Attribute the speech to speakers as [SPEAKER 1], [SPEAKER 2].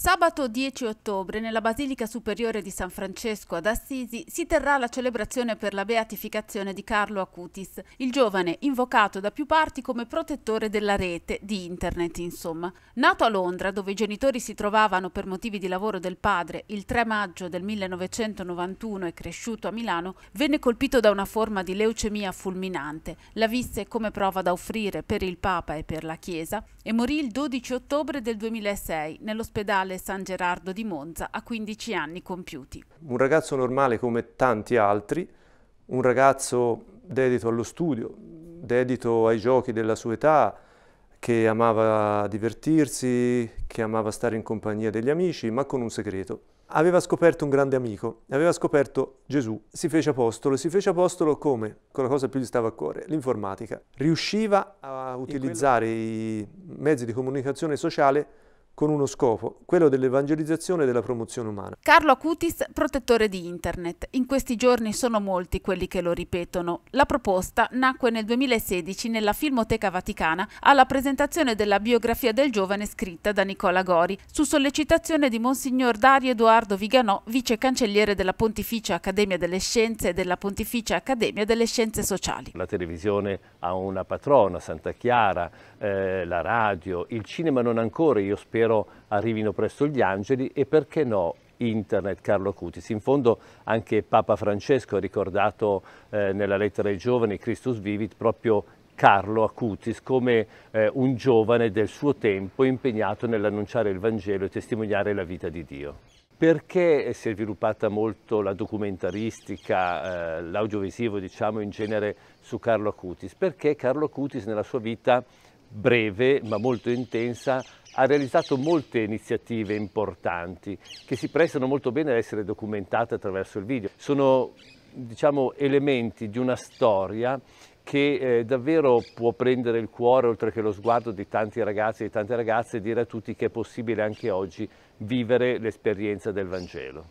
[SPEAKER 1] Sabato 10 ottobre nella Basilica Superiore di San Francesco ad Assisi si terrà la celebrazione per la beatificazione di Carlo Acutis, il giovane invocato da più parti come protettore della rete, di internet insomma. Nato a Londra, dove i genitori si trovavano per motivi di lavoro del padre il 3 maggio del 1991 e cresciuto a Milano, venne colpito da una forma di leucemia fulminante. La visse come prova da offrire per il Papa e per la Chiesa e morì il 12 ottobre del 2006 nell'ospedale all'ospedale San Gerardo di Monza a 15 anni compiuti.
[SPEAKER 2] Un ragazzo normale come tanti altri, un ragazzo dedito allo studio, dedito ai giochi della sua età, che amava divertirsi, che amava stare in compagnia degli amici, ma con un segreto. Aveva scoperto un grande amico, aveva scoperto Gesù, si fece apostolo, si fece apostolo come? Con la cosa più gli stava a cuore, l'informatica. Riusciva a utilizzare quello... i mezzi di comunicazione sociale con uno scopo, quello dell'evangelizzazione e della promozione umana.
[SPEAKER 1] Carlo Acutis, protettore di Internet. In questi giorni sono molti quelli che lo ripetono. La proposta nacque nel 2016 nella Filmoteca Vaticana alla presentazione della biografia del giovane scritta da Nicola Gori, su sollecitazione di Monsignor Dario Edoardo Viganò, vice cancelliere della Pontificia Accademia delle Scienze e della Pontificia Accademia delle Scienze Sociali.
[SPEAKER 3] La televisione ha una patrona, Santa Chiara, eh, la radio, il cinema non ancora, io spero spero arrivino presto gli angeli e perché no internet Carlo Cutis. In fondo anche Papa Francesco ha ricordato eh, nella lettera ai giovani Christus Vivit proprio Carlo Acutis come eh, un giovane del suo tempo impegnato nell'annunciare il Vangelo e testimoniare la vita di Dio. Perché si è sviluppata molto la documentaristica, eh, l'audiovisivo diciamo in genere su Carlo Acutis? Perché Carlo Acutis nella sua vita breve ma molto intensa ha realizzato molte iniziative importanti che si prestano molto bene ad essere documentate attraverso il video. Sono diciamo, elementi di una storia che eh, davvero può prendere il cuore oltre che lo sguardo di tanti ragazzi e di tante ragazze e dire a tutti che è possibile anche oggi vivere l'esperienza del Vangelo.